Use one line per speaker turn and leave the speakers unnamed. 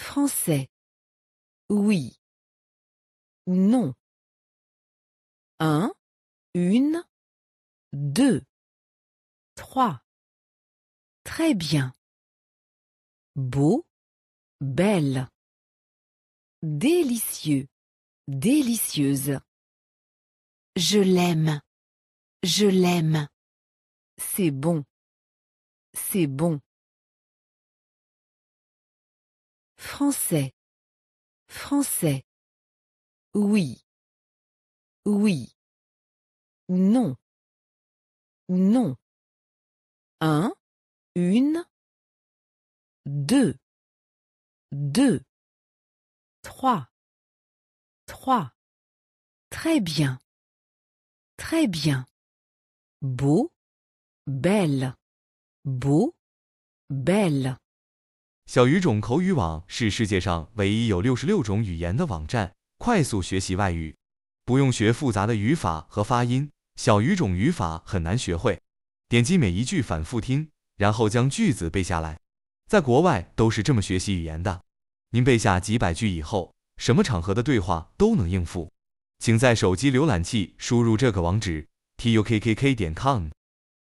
Français. Oui. non. Un, une, deux, trois. Très bien. Beau, belle. Délicieux, délicieuse. Je l'aime. Je l'aime. C'est bon. C'est bon. Français. Français. Oui. Oui. Non. Non. Un. Une. Deux. Deux. Trois. Trois. Très bien. Très bien. Beau. Belle. Beau. Belle.
小语种口语网是世界上唯一有六十六种语言的网站，快速学习外语，不用学复杂的语法和发音。小语种语法很难学会，点击每一句反复听，然后将句子背下来。在国外都是这么学习语言的。您背下几百句以后，什么场合的对话都能应付。请在手机浏览器输入这个网址：tukkk
点 com。